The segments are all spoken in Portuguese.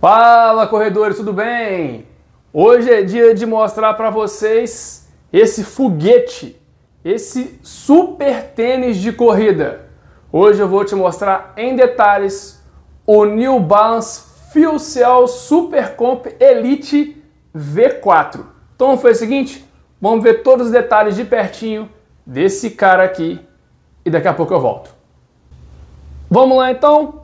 Fala corredores, tudo bem? Hoje é dia de mostrar para vocês esse foguete, esse super tênis de corrida. Hoje eu vou te mostrar em detalhes o New Balance Fuel Cell Super Comp Elite V4. Então foi o seguinte, vamos ver todos os detalhes de pertinho desse cara aqui e daqui a pouco eu volto. Vamos lá então,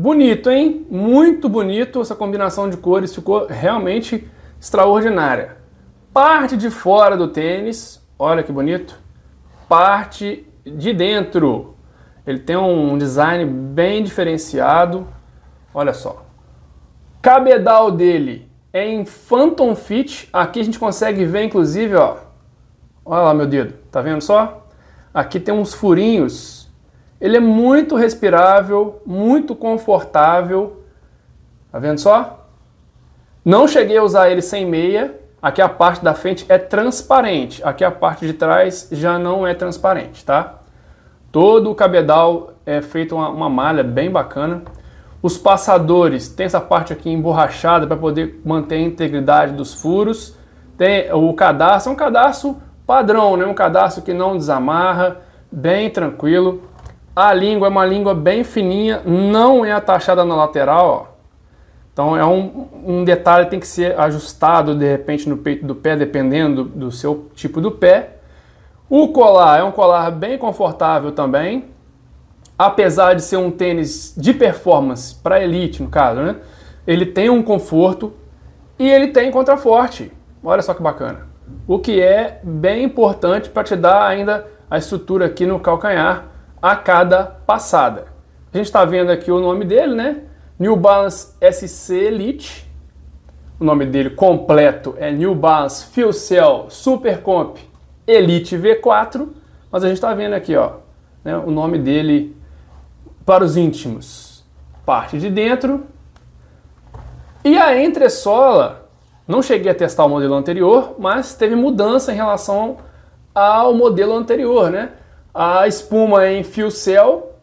Bonito, hein? Muito bonito. Essa combinação de cores ficou realmente extraordinária. Parte de fora do tênis, olha que bonito. Parte de dentro, ele tem um design bem diferenciado. Olha só. Cabedal dele é em Phantom Fit. Aqui a gente consegue ver, inclusive, ó. Olha lá meu dedo, tá vendo só? Aqui tem uns furinhos ele é muito respirável, muito confortável. Tá vendo só? Não cheguei a usar ele sem meia. Aqui a parte da frente é transparente. Aqui a parte de trás já não é transparente, tá? Todo o cabedal é feito uma, uma malha bem bacana. Os passadores tem essa parte aqui emborrachada para poder manter a integridade dos furos. Tem o cadastro, é um cadastro padrão, né? um cadastro que não desamarra, bem tranquilo. A língua é uma língua bem fininha, não é atachada na lateral, ó. Então é um, um detalhe que tem que ser ajustado de repente no peito do pé, dependendo do, do seu tipo do pé. O colar é um colar bem confortável também, apesar de ser um tênis de performance para elite, no caso, né? Ele tem um conforto e ele tem contraforte. Olha só que bacana. O que é bem importante para te dar ainda a estrutura aqui no calcanhar a cada passada. A gente está vendo aqui o nome dele, né? New Balance SC Elite. O nome dele completo é New Balance Fuel Cell Super Comp Elite V4. Mas a gente está vendo aqui, ó, né? o nome dele para os íntimos. Parte de dentro. E a entressola, não cheguei a testar o modelo anterior, mas teve mudança em relação ao modelo anterior, né? a espuma em fio cell,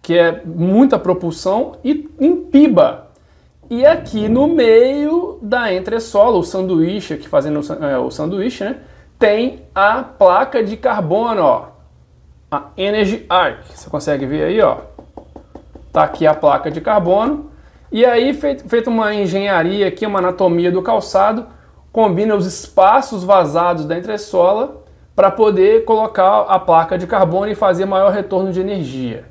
que é muita propulsão, e em piba. E aqui no meio da entressola, o sanduíche, aqui fazendo é, o sanduíche, né? Tem a placa de carbono, ó. A Energy Arc. Você consegue ver aí, ó. Tá aqui a placa de carbono. E aí, feito, feito uma engenharia aqui, uma anatomia do calçado, combina os espaços vazados da entressola para poder colocar a placa de carbono e fazer maior retorno de energia.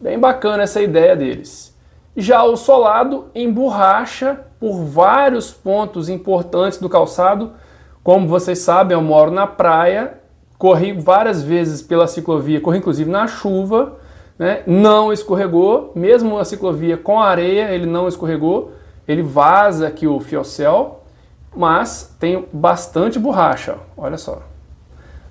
Bem bacana essa ideia deles. Já o solado emborracha por vários pontos importantes do calçado. Como vocês sabem, eu moro na praia, corri várias vezes pela ciclovia, corri inclusive na chuva, né? não escorregou, mesmo a ciclovia com areia, ele não escorregou, ele vaza aqui o fiocel, mas tem bastante borracha, olha só.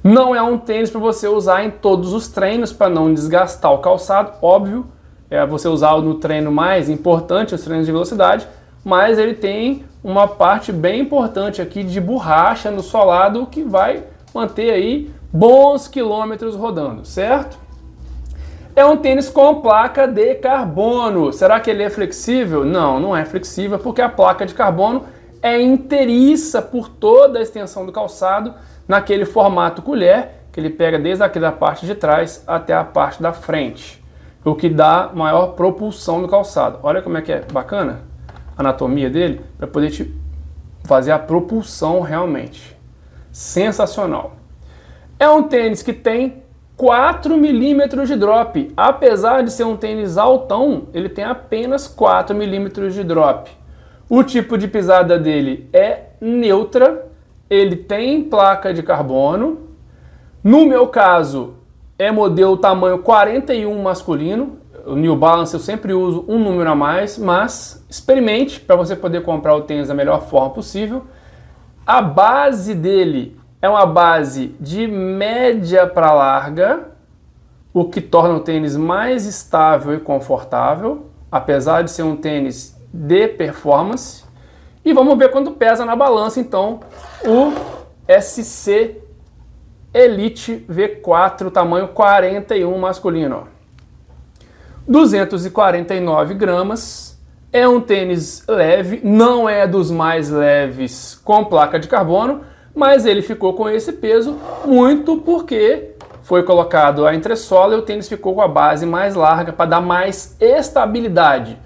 Não é um tênis para você usar em todos os treinos para não desgastar o calçado, óbvio. É você usar no treino mais importante, os treinos de velocidade, mas ele tem uma parte bem importante aqui de borracha no solado que vai manter aí bons quilômetros rodando, certo? É um tênis com placa de carbono. Será que ele é flexível? Não, não é flexível porque a placa de carbono é inteiriça por toda a extensão do calçado naquele formato colher, que ele pega desde aqui da parte de trás até a parte da frente, o que dá maior propulsão no calçado. Olha como é que é bacana a anatomia dele, para poder te fazer a propulsão realmente. Sensacional. É um tênis que tem 4 milímetros de drop. Apesar de ser um tênis altão, ele tem apenas 4 milímetros de drop. O tipo de pisada dele é neutra, ele tem placa de carbono. No meu caso, é modelo tamanho 41 masculino. O New Balance eu sempre uso um número a mais, mas experimente para você poder comprar o tênis da melhor forma possível. A base dele é uma base de média para larga, o que torna o tênis mais estável e confortável, apesar de ser um tênis de performance. E vamos ver quanto pesa na balança, então, o SC Elite V4, tamanho 41 masculino. 249 gramas. É um tênis leve, não é dos mais leves com placa de carbono, mas ele ficou com esse peso muito porque foi colocado a entressola e o tênis ficou com a base mais larga para dar mais estabilidade.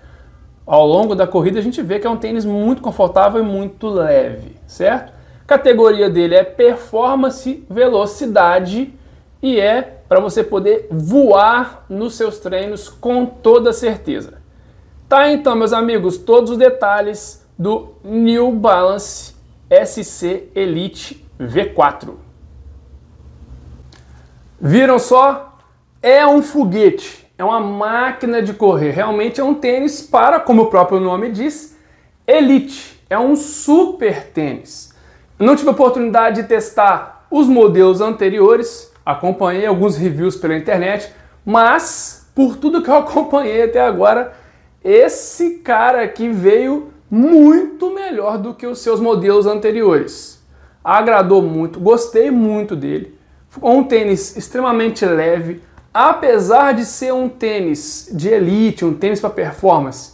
Ao longo da corrida a gente vê que é um tênis muito confortável e muito leve, certo? categoria dele é performance, velocidade e é para você poder voar nos seus treinos com toda certeza. Tá então, meus amigos, todos os detalhes do New Balance SC Elite V4. Viram só? É um foguete. É uma máquina de correr. Realmente é um tênis para, como o próprio nome diz, elite. É um super tênis. Eu não tive a oportunidade de testar os modelos anteriores, acompanhei alguns reviews pela internet, mas por tudo que eu acompanhei até agora, esse cara aqui veio muito melhor do que os seus modelos anteriores. Agradou muito, gostei muito dele. Ficou um tênis extremamente leve, apesar de ser um tênis de elite, um tênis para performance,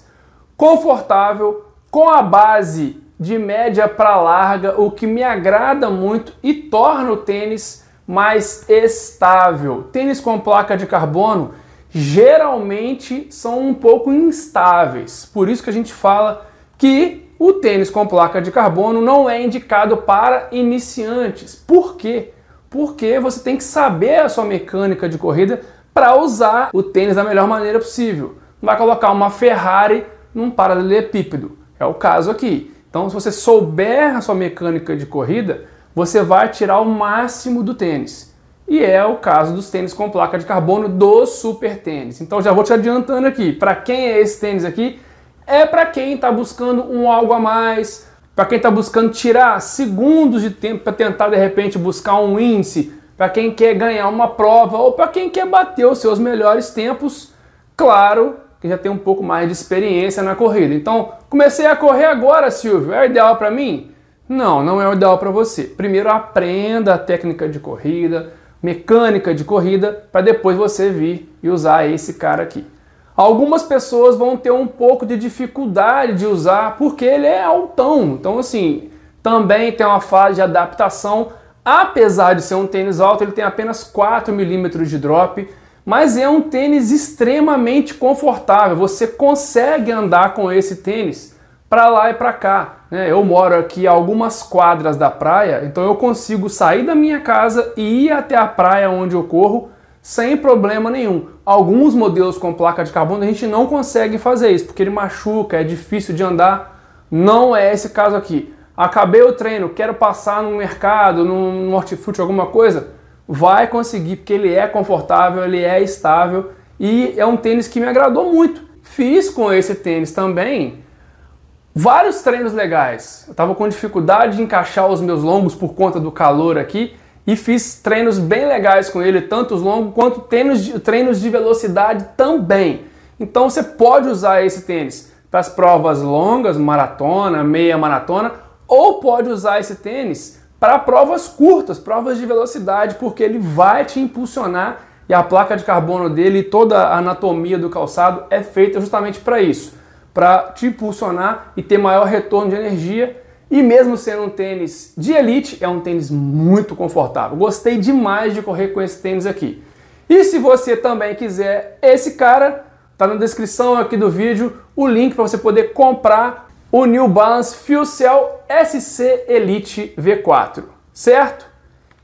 confortável, com a base de média para larga, o que me agrada muito e torna o tênis mais estável. Tênis com placa de carbono geralmente são um pouco instáveis, por isso que a gente fala que o tênis com placa de carbono não é indicado para iniciantes. Por quê? porque você tem que saber a sua mecânica de corrida para usar o tênis da melhor maneira possível. Não vai colocar uma Ferrari num paralelepípedo. É o caso aqui. Então, se você souber a sua mecânica de corrida, você vai tirar o máximo do tênis. E é o caso dos tênis com placa de carbono do super tênis. Então já vou te adiantando aqui, para quem é esse tênis aqui? É para quem está buscando um algo a mais, para quem está buscando tirar segundos de tempo para tentar de repente buscar um índice, para quem quer ganhar uma prova ou para quem quer bater os seus melhores tempos, claro que já tem um pouco mais de experiência na corrida. Então, comecei a correr agora, Silvio, é ideal para mim? Não, não é o ideal para você. Primeiro aprenda a técnica de corrida, mecânica de corrida, para depois você vir e usar esse cara aqui. Algumas pessoas vão ter um pouco de dificuldade de usar porque ele é altão. Então, assim, também tem uma fase de adaptação. Apesar de ser um tênis alto, ele tem apenas 4 milímetros de drop, mas é um tênis extremamente confortável. Você consegue andar com esse tênis para lá e para cá. Né? Eu moro aqui a algumas quadras da praia, então eu consigo sair da minha casa e ir até a praia onde eu corro sem problema nenhum. Alguns modelos com placa de carbono a gente não consegue fazer isso, porque ele machuca, é difícil de andar. Não é esse caso aqui. Acabei o treino, quero passar no mercado, num hortifruti, alguma coisa, vai conseguir, porque ele é confortável, ele é estável e é um tênis que me agradou muito. Fiz com esse tênis também vários treinos legais. Eu estava com dificuldade de encaixar os meus longos por conta do calor aqui, e fiz treinos bem legais com ele, tanto os longos quanto treinos de, treinos de velocidade também. Então você pode usar esse tênis para as provas longas, maratona, meia maratona, ou pode usar esse tênis para provas curtas, provas de velocidade, porque ele vai te impulsionar e a placa de carbono dele e toda a anatomia do calçado é feita justamente para isso, para te impulsionar e ter maior retorno de energia e mesmo sendo um tênis de elite, é um tênis muito confortável. Gostei demais de correr com esse tênis aqui. E se você também quiser esse cara, tá na descrição aqui do vídeo o link para você poder comprar o New Balance FuelCell SC Elite V4, certo?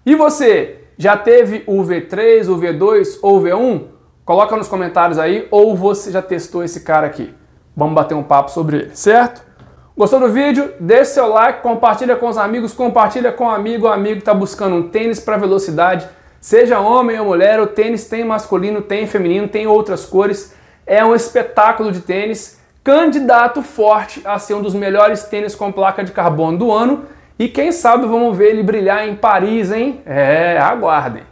E você já teve o V3, o V2 ou o V1? Coloca nos comentários aí ou você já testou esse cara aqui. Vamos bater um papo sobre ele, certo? Gostou do vídeo? Deixe seu like, compartilha com os amigos, compartilha com um amigo, um amigo está buscando um tênis para velocidade. Seja homem ou mulher, o tênis tem masculino, tem feminino, tem outras cores. É um espetáculo de tênis, candidato forte a ser um dos melhores tênis com placa de carbono do ano. E quem sabe vamos ver ele brilhar em Paris, hein? É, aguardem.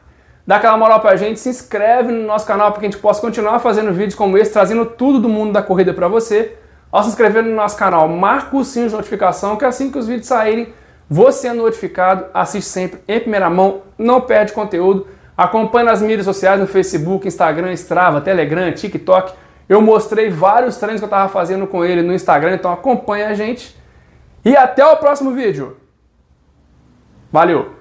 Dá aquela moral pra gente, se inscreve no nosso canal para que a gente possa continuar fazendo vídeos como esse, trazendo tudo do mundo da corrida para você ao se inscrever no nosso canal, marca o sininho de notificação, que assim que os vídeos saírem, você é notificado, assiste sempre em primeira mão, não perde conteúdo, acompanhe nas mídias sociais, no Facebook, Instagram, Strava, Telegram, TikTok. Eu mostrei vários treinos que eu estava fazendo com ele no Instagram, então acompanhe a gente. E até o próximo vídeo. Valeu!